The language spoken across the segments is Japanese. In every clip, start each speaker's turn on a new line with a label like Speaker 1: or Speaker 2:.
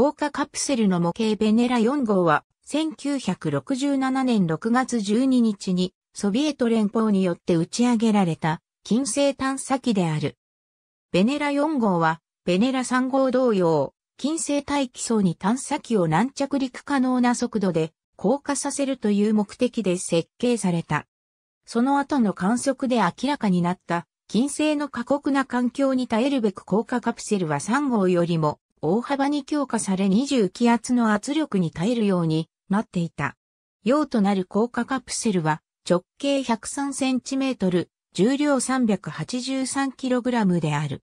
Speaker 1: 降下カプセルの模型ベネラ4号は、1967年6月12日に、ソビエト連邦によって打ち上げられた、金星探査機である。ベネラ4号は、ベネラ3号同様、金星大気層に探査機を軟着陸可能な速度で降下させるという目的で設計された。その後の観測で明らかになった、金星の過酷な環境に耐えるべく降下カプセルは3号よりも大幅に強化され20気圧の圧力に耐えるようになっていた。用となる硬化カプセルは直径 103cm、重量 383kg である。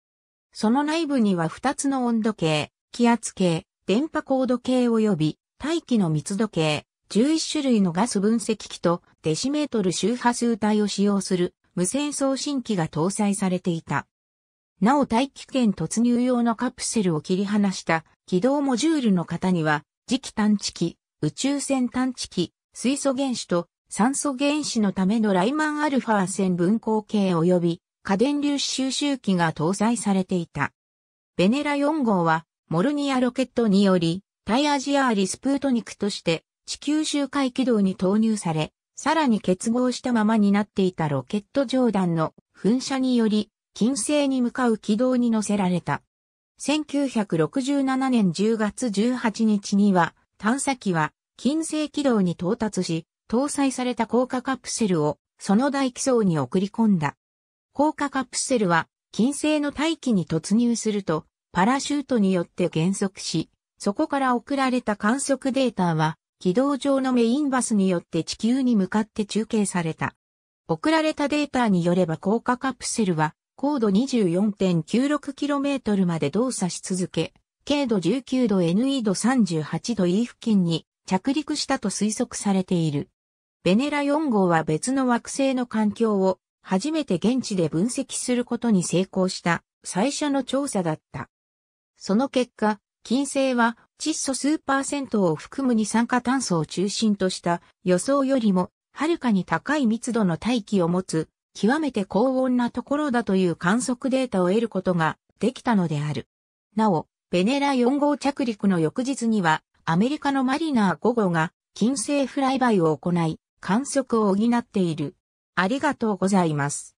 Speaker 1: その内部には2つの温度計、気圧計、電波高度計及び大気の密度計、11種類のガス分析機とデシメートル周波数帯を使用する無線送信機が搭載されていた。なお大気圏突入用のカプセルを切り離した軌道モジュールの型には、磁気探知機、宇宙船探知機、水素原子と酸素原子のためのライマンアルファ線分光計及び過電粒子収集機が搭載されていた。ベネラ4号は、モルニアロケットにより、タイアジアーリスプートニクとして地球周回軌道に投入され、さらに結合したままになっていたロケット上段の噴射により金星に向かう軌道に乗せられた。1967年10月18日には、探査機は金星軌道に到達し、搭載された降下カプセルをその大気層に送り込んだ。降下カプセルは金星の大気に突入すると、パラシュートによって減速し、そこから送られた観測データは、軌道上のメインバスによって地球に向かって中継された。送られたデータによれば降下カプセルは、高度 24.96km まで動作し続け、経度19度 NE 度38度 E 付近に着陸したと推測されている。ベネラ4号は別の惑星の環境を初めて現地で分析することに成功した最初の調査だった。その結果、金星は窒素数パーセントを含む二酸化炭素を中心とした予想よりもはるかに高い密度の大気を持つ極めて高温なところだという観測データを得ることができたのである。なお、ベネラ4号着陸の翌日には、アメリカのマリナー5号が金星フライバイを行い、観測を補っている。ありがとうございます。